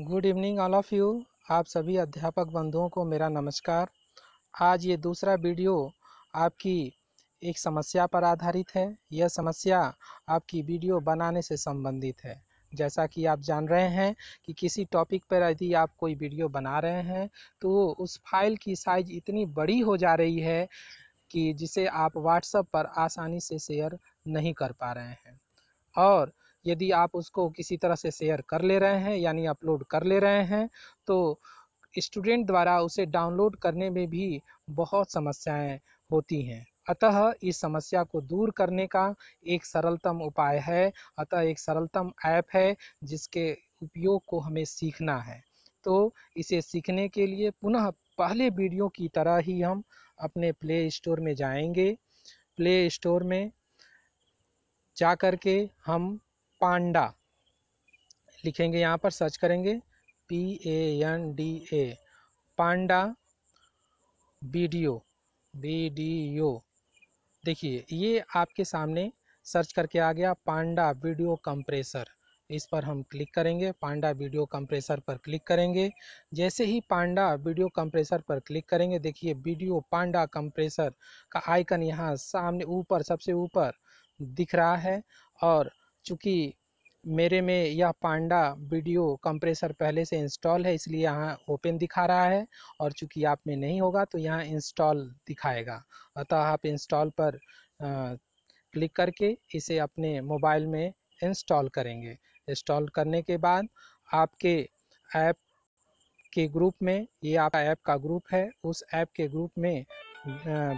good evening all of you आप सभी अध्यापक बंधुओं को मेरा नमस्कार आज ये दूसरा वीडियो आपकी एक समस्या पर आधारित है यह समस्या आपकी वीडियो बनाने से संबंधित है जैसा कि आप जान रहे हैं कि किसी टॉपिक पर यदि आप कोई वीडियो बना रहे हैं तो उस फाइल की साइज इतनी बड़ी हो जा रही है कि जिसे आप व्हाट्सएप पर आसानी से शेयर नहीं कर पा रहे हैं और यदि आप उसको किसी तरह से शेयर कर ले रहे हैं यानी अपलोड कर ले रहे हैं तो स्टूडेंट द्वारा उसे डाउनलोड करने में भी बहुत समस्याएं होती हैं अतः इस समस्या को दूर करने का एक सरलतम उपाय है अतः एक सरलतम ऐप है जिसके उपयोग को हमें सीखना है तो इसे सीखने के लिए पुनः पहले वीडियो की तरह ही हम अपने प्ले स्टोर में जाएंगे प्ले स्टोर में जा कर के हम पांडा लिखेंगे यहाँ पर सर्च करेंगे P A N D A Panda video ओ देखिए ये आपके सामने सर्च करके आ गया पांडा वीडियो कंप्रेसर इस पर हम क्लिक करेंगे पांडा वीडियो कंप्रेसर पर क्लिक करेंगे जैसे ही पांडा वीडियो कंप्रेसर पर क्लिक करेंगे देखिए वीडियो पांडा कंप्रेसर का आइकन यहाँ सामने ऊपर सबसे ऊपर दिख रहा है और चूँकि मेरे में यह पांडा वीडियो कंप्रेसर पहले से इंस्टॉल है इसलिए यहाँ ओपन दिखा रहा है और चूँकि आप में नहीं होगा तो यहाँ इंस्टॉल दिखाएगा अतः आप इंस्टॉल पर क्लिक करके इसे अपने मोबाइल में इंस्टॉल करेंगे इंस्टॉल करने के बाद आपके ऐप के ग्रुप में ये आपका ऐप का ग्रुप है उस ऐप के ग्रुप में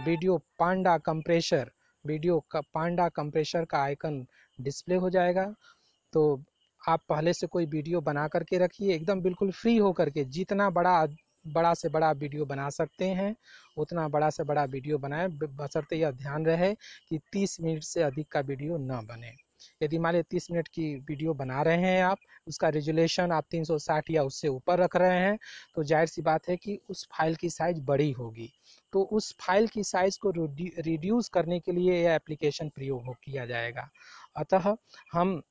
वीडियो पांडा कंप्रेशर वीडियो का पांडा कंप्रेशर का आइकन डिस्प्ले हो जाएगा तो आप पहले से कोई वीडियो बना करके रखिए एकदम बिल्कुल फ्री हो करके जितना बड़ा बड़ा से बड़ा वीडियो बना सकते हैं उतना बड़ा से बड़ा वीडियो बनाएं बसरते यह ध्यान रहे कि 30 मिनट से अधिक का वीडियो ना बने यदि मान ली तीस मिनट की वीडियो बना रहे हैं आप उसका रेजुलेशन आप 360 या उससे ऊपर रख रहे हैं तो जाहिर सी बात है कि उस फाइल की साइज बड़ी होगी तो उस फाइल की साइज़ को रिड्यूस करने के लिए यह एप्लीकेशन प्रयोग किया जाएगा अतः हम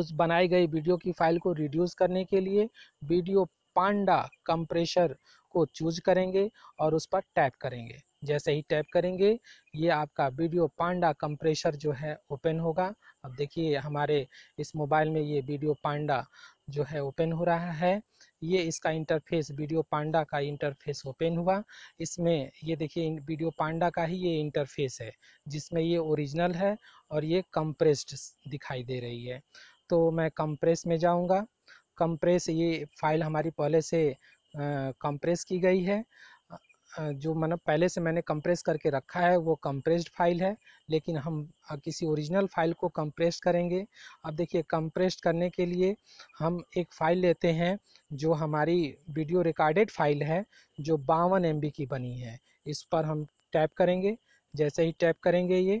उस बनाई गई वीडियो की फाइल को रिड्यूस करने के लिए वीडियो पांडा कंप्रेशर को चूज करेंगे और उस पर टैप करेंगे जैसे ही टैप करेंगे ये आपका वीडियो पांडा कंप्रेशर जो है ओपन होगा अब देखिए हमारे इस मोबाइल में ये वीडियो पांडा जो है ओपन हो रहा है ये इसका इंटरफेस वीडियो पांडा का इंटरफेस ओपन हुआ इसमें ये देखिए वीडियो पांडा का ही ये इंटरफेस है जिसमें ये ओरिजिनल है और ये कंप्रेस्ड दिखाई दे रही है तो मैं कंप्रेस में जाऊँगा कंप्रेस ये फाइल हमारी पहले से कंप्रेस की गई है जो मैंने मतलब पहले से मैंने कंप्रेस करके रखा है वो कंप्रेस्ड फाइल है लेकिन हम किसी ओरिजिनल फाइल को कंप्रेस करेंगे अब देखिए कंप्रेस्ड करने के लिए हम एक फ़ाइल लेते हैं जो हमारी वीडियो रिकॉर्डेड फाइल है जो बावन एम की बनी है इस पर हम टैप करेंगे जैसे ही टैप करेंगे ये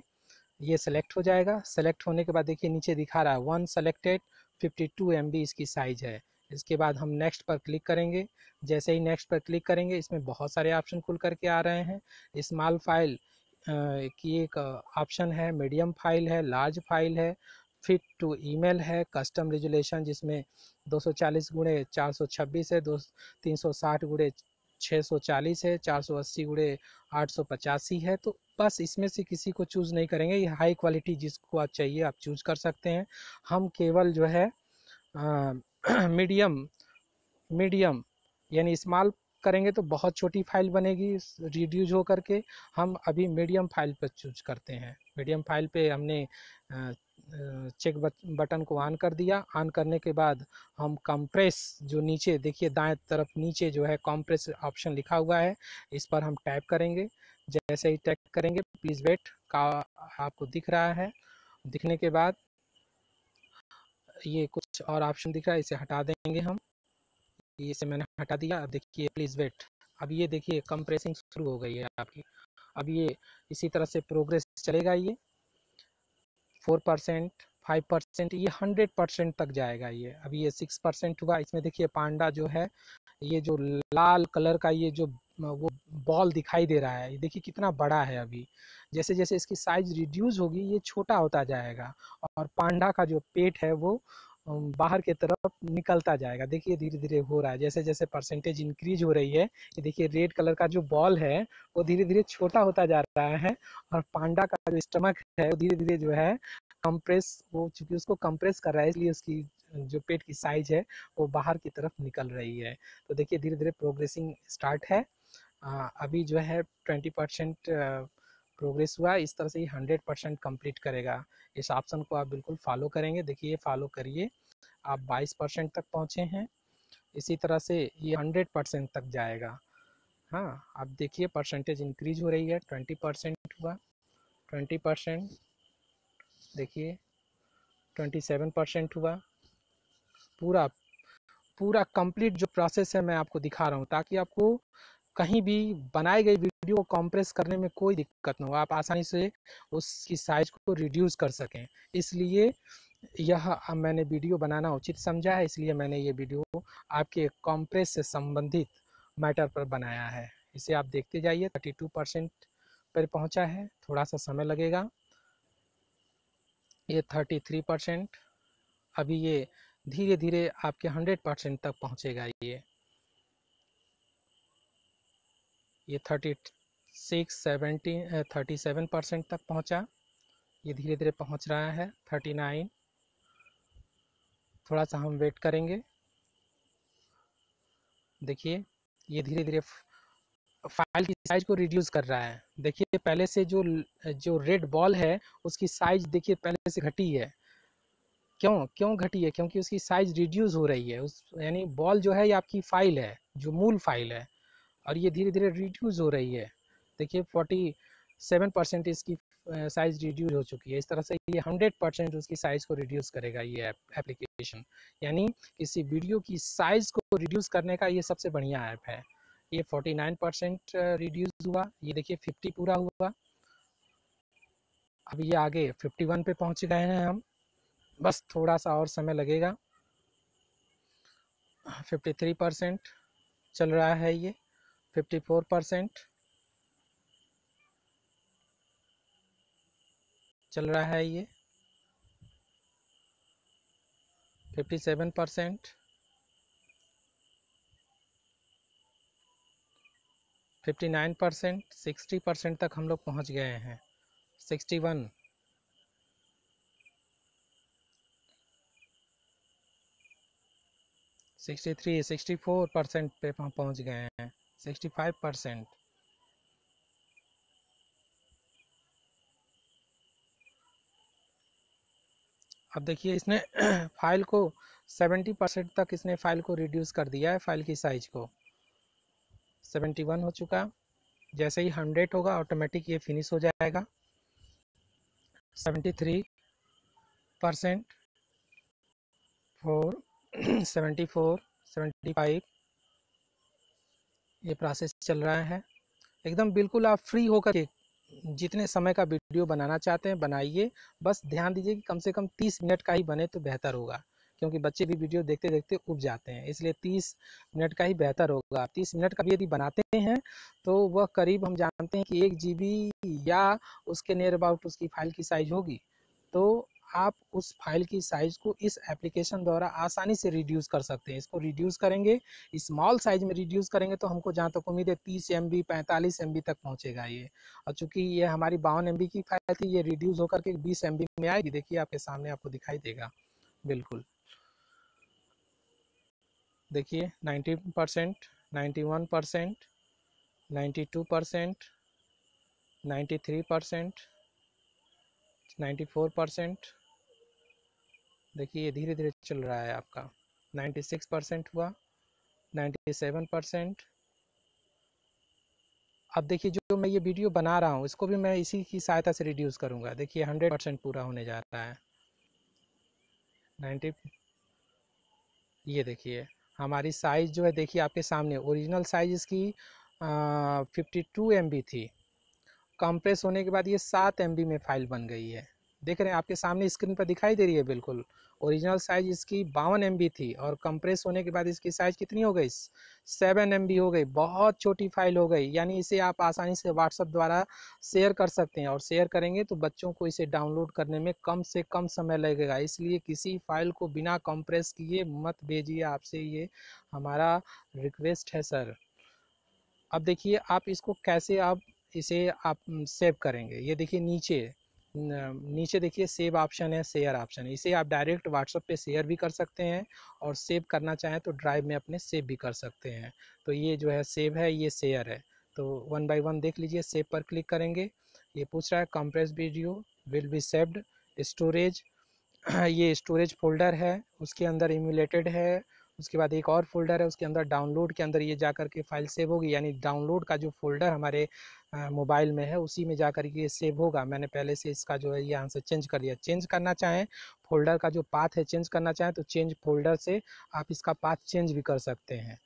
ये सेलेक्ट हो जाएगा सेलेक्ट होने के बाद देखिए नीचे दिखा रहा है वन सेलेक्टेड 52 टू इसकी साइज है इसके बाद हम नेक्स्ट पर क्लिक करेंगे जैसे ही नेक्स्ट पर क्लिक करेंगे इसमें बहुत सारे ऑप्शन खुल करके आ रहे हैं इस्माल फाइल की एक ऑप्शन है मीडियम फाइल है लार्ज फाइल है फिट टू ईमेल है कस्टम रेजुलेशन जिसमें 240 सौ छब्बीस है दो तीन सौ साठ सौ चालीस है 480 गुड़े आठ है तो बस इसमें से किसी को चूज़ नहीं करेंगे ये हाई क्वालिटी जिसको आप चाहिए आप चूज़ कर सकते हैं हम केवल जो है आ, मीडियम मीडियम यानी स्मॉल करेंगे तो बहुत छोटी फाइल बनेगी रिड्यूज हो करके हम अभी मीडियम फाइल पर चूज करते हैं मीडियम फाइल पे हमने चेक बटन को ऑन कर दिया ऑन करने के बाद हम कंप्रेस जो नीचे देखिए दाएं तरफ नीचे जो है कंप्रेस ऑप्शन लिखा हुआ है इस पर हम टाइप करेंगे जैसे ही टैप करेंगे प्लीज़ वेट का आपको दिख रहा है दिखने के बाद ये कुछ कुछ और ऑप्शन दिख रहा है इसे हटा देंगे हम इसे मैंने हटा दिया अब देखिए प्लीज़ वेट अब ये देखिए कंप्रेसिंग शुरू हो गई है आपकी अब ये इसी तरह से प्रोग्रेस चलेगा ये फोर परसेंट फाइव परसेंट ये हंड्रेड परसेंट तक जाएगा ये अब ये सिक्स परसेंट हुआ इसमें देखिए पांडा जो है ये जो लाल कलर का ये जो वो बॉल दिखाई दे रहा है ये देखिए कितना बड़ा है अभी जैसे जैसे इसकी साइज रिड्यूस होगी ये छोटा होता जाएगा और पांडा का जो पेट है वो बाहर के तरफ निकलता जाएगा देखिए धीरे धीरे हो रहा है जैसे जैसे परसेंटेज इंक्रीज हो रही है ये देखिए रेड कलर का जो बॉल है वो धीरे धीरे छोटा होता जा रहा है और पांडा का जो स्टमक है वो धीरे धीरे जो है कंप्रेस वो चूंकि उसको कंप्रेस कर रहा है इसलिए उसकी जो पेट की साइज है वो बाहर की तरफ निकल रही है तो देखिए धीरे धीरे प्रोग्रेसिंग स्टार्ट है अभी जो है ट्वेंटी परसेंट प्रोग्रेस हुआ इस तरह से ही हंड्रेड परसेंट कम्प्लीट करेगा इस ऑप्शन को आप बिल्कुल फॉलो करेंगे देखिए फॉलो करिए आप 22 परसेंट तक पहुँचे हैं इसी तरह से ये 100 परसेंट तक जाएगा हाँ आप देखिए परसेंटेज इंक्रीज हो रही है 20 परसेंट हुआ 20 परसेंट देखिए 27 परसेंट हुआ पूरा पूरा कंप्लीट जो प्रोसेस है मैं आपको दिखा रहा हूँ ताकि आपको कहीं भी बनाई गई वीडियो को कंप्रेस करने में कोई दिक्कत ना हो आप आसानी से उसकी साइज को रिड्यूस कर सकें इसलिए यह मैंने वीडियो बनाना उचित समझा है इसलिए मैंने ये वीडियो आपके कॉम्प्रेस से संबंधित मैटर पर बनाया है इसे आप देखते जाइए थर्टी टू परसेंट पर पहुंचा है थोड़ा सा समय लगेगा ये थर्टी थ्री परसेंट अभी ये धीरे धीरे आपके हंड्रेड परसेंट तक पहुंचेगा ये ये thirty six seventy thirty seven percent तक पहुंचा ये धीरे धीरे पहुंच रहा है थर्टी नाइन थोड़ा सा हम वेट करेंगे देखिए ये धीरे धीरे फाइल की साइज को रिड्यूस कर रहा है देखिए पहले से जो जो रेड बॉल है उसकी साइज देखिए पहले से घटी है क्यों क्यों घटी है क्योंकि उसकी साइज रिड्यूस हो रही है उस यानी बॉल जो है ये आपकी फाइल है जो मूल फाइल है और ये धीरे धीरे रिड्यूस हो रही है देखिए फोर्टी सेवन परसेंट इसकी साइज़ रिड्यूस हो चुकी है इस तरह से ये हंड्रेड परसेंट उसकी साइज़ को रिड्यूस करेगा ये एप्लीकेशन यानी किसी वीडियो की साइज़ को रिड्यूस करने का ये सबसे बढ़िया ऐप है ये फोर्टी नाइन परसेंट रिड्यूस हुआ ये देखिए फिफ्टी पूरा हुआ अब ये आगे फिफ्टी वन पे पहुंच गए हैं हम बस थोड़ा सा और समय लगेगा फिफ्टी थ्री परसेंट चल रहा है ये फिफ्टी फोर परसेंट चल रहा है ये 57 percent fifty nine percent sixty percent तक हम लोग पहुंच गए हैं sixty one sixty three sixty four percent पे पहुँच गए हैं सिक्सटी फाइव परसेंट अब देखिए इसने फाइल को 70 परसेंट तक इसने फाइल को रिड्यूस कर दिया है फाइल की साइज को 71 हो चुका जैसे ही 100 होगा ऑटोमेटिक ये फिनिश हो जाएगा 73 percent four seventy four seventy five ये प्रोसेस चल रहा है एकदम बिल्कुल आप फ्री होकर एक जितने समय का वीडियो बनाना चाहते हैं बनाइए बस ध्यान दीजिए कि कम से कम तीस मिनट का ही बने तो बेहतर होगा क्योंकि बच्चे भी वीडियो देखते देखते उब जाते हैं इसलिए तीस मिनट का ही बेहतर होगा तीस मिनट का भी यदि बनाते हैं तो वह करीब हम जानते हैं कि एक जी या उसके नियर अबाउट उसकी फाइल की साइज होगी तो आप उस फाइल की साइज़ को इस एप्लीकेशन द्वारा आसानी से रिड्यूस कर सकते हैं इसको रिड्यूस करेंगे स्मॉल साइज में रिड्यूस करेंगे तो हमको जहाँ तक उम्मीद है तीस एम बी पैंतालीस एम बी तक पहुँचेगा ये और चूंकि ये हमारी बावन एम बी की फाइल थी ये रिड्यूस होकर के बीस एम बी में आएगी देखिए आपके सामने आपको दिखाई देगा बिल्कुल देखिए ninety percent ninety one percent ninety two percent ninety three percent ninety four percent देखिए ये धीरे धीरे चल रहा है आपका 96 परसेंट हुआ 97 परसेंट अब देखिए जो मैं ये वीडियो बना रहा हूँ इसको भी मैं इसी की सहायता से रिड्यूस करूँगा देखिए 100 परसेंट पूरा होने जा रहा है 90 ये देखिए हमारी साइज़ जो है देखिए आपके सामने ओरिजिनल साइज़ इसकी फिफ्टी टू एम बी थी कंप्रेस होने के बाद ये सात एम बी में फाइल बन गई है देख रहे हैं आपके सामने स्क्रीन पर दिखाई दे रही है बिल्कुल ओरिजिनल साइज इसकी बावन एम थी और कंप्रेस होने के बाद इसकी साइज कितनी हो गई सेवन एम हो गई बहुत छोटी फाइल हो गई यानी इसे आप आसानी से व्हाट्सअप द्वारा शेयर कर सकते हैं और शेयर करेंगे तो बच्चों को इसे डाउनलोड करने में कम से कम समय लगेगा इसलिए किसी फाइल को बिना कंप्रेस किए मत भेजिए आपसे ये हमारा रिक्वेस्ट है सर अब देखिए आप इसको कैसे आप इसे आप सेव mm, करेंगे ये देखिए नीचे नीचे देखिए सेव ऑप्शन है शेयर ऑप्शन है इसे आप डायरेक्ट व्हाट्सअप पे शेयर भी कर सकते हैं और सेव करना चाहें तो ड्राइव में अपने सेव भी कर सकते हैं तो ये जो है सेव है ये शेयर है तो वन बाय वन देख लीजिए सेव पर क्लिक करेंगे ये पूछ रहा है compress video will be saved storage ये स्टोरेज फोल्डर है उसके अंदर इम्यूलेटेड है उसके बाद एक और फोल्डर है उसके अंदर डाउनलोड के अंदर ये जा करके फाइल सेव होगी यानी डाउनलोड का जो फोल्डर हमारे मोबाइल में है उसी में जा कर ये सेव होगा मैंने पहले से इसका जो है ये आंसर चेंज कर लिया चेंज करना चाहें फोल्डर का जो पाथ है चेंज करना चाहें तो चेंज फोल्डर से आप इसका पाथ चेंज भी कर सकते हैं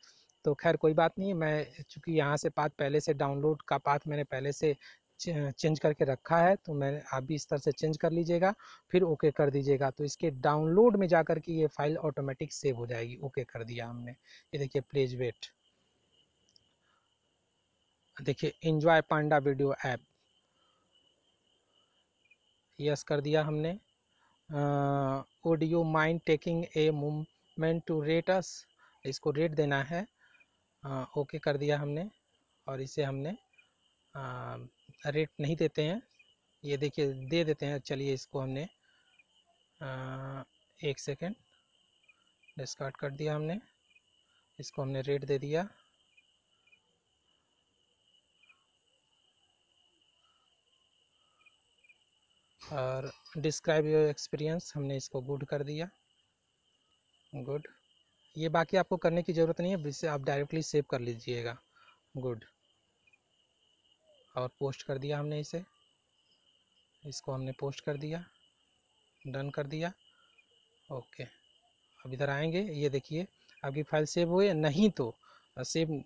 तो खैर कोई बात नहीं मैं चूँकि यहाँ से पाथ पहले से डाउनलोड का पाथ मैंने पहले से चेंज करके रखा है तो मैं आप भी इस तरह से चेंज कर लीजिएगा फिर ओके कर दीजिएगा तो इसके डाउनलोड में जा कर के ये फाइल ऑटोमेटिक सेव हो जाएगी ओके कर दिया हमने ये देखिए प्लेज वेट देखिए enjoy Panda video app yes कर दिया हमने would you mind taking a movement to rate us इसको रेट देना है ओके uh, okay कर दिया हमने और इसे हमने uh, रेट नहीं देते हैं ये देखिए दे देते हैं चलिए इसको हमने uh, एक सेकेंड डिस्कार्ड कर दिया हमने इसको हमने रेट दे दिया और डिस्क्राइब योर एक्सपीरियंस हमने इसको गुड कर दिया गुड ये बाकी आपको करने की ज़रूरत नहीं है इसे आप डायरेक्टली सेव कर लीजिएगा गुड और पोस्ट कर दिया हमने इसे इसको हमने पोस्ट कर दिया डन कर दिया ओके अब इधर आएंगे ये देखिए आपकी फाइल सेव हुए नहीं तो सेव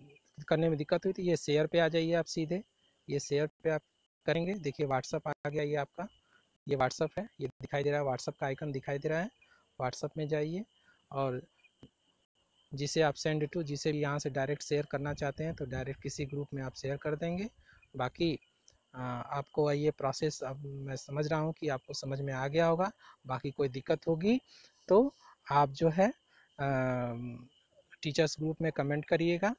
करने में दिक्कत हुई तो ये शेयर पे आ जाइए आप सीधे ये शेयर पे आप करेंगे देखिए व्हाट्सअप आ गया ये आपका ये व्हाट्सअप है ये दिखाई दे रहा है व्हाट्सअप का आइकन दिखाई दे रहा है व्हाट्सअप में जाइए और जिसे आप सेंड टू जिसे भी यहाँ से डायरेक्ट शेयर करना चाहते हैं तो डायरेक्ट किसी ग्रुप में आप शेयर कर देंगे बाकी आपको ये प्रोसेस अब मैं समझ रहा हूँ कि आपको समझ में आ गया होगा बाकी कोई दिक्कत होगी तो आप जो है टीचर्स ग्रुप में कमेंट करिएगा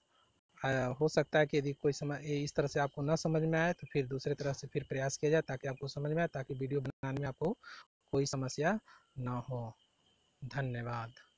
हो सकता है कि यदि कोई समय इस तरह से आपको ना समझ में आए तो फिर दूसरे तरह से फिर प्रयास किया जाए ताकि आपको समझ में आए ताकि वीडियो बनाने में आपको कोई समस्या ना हो धन्यवाद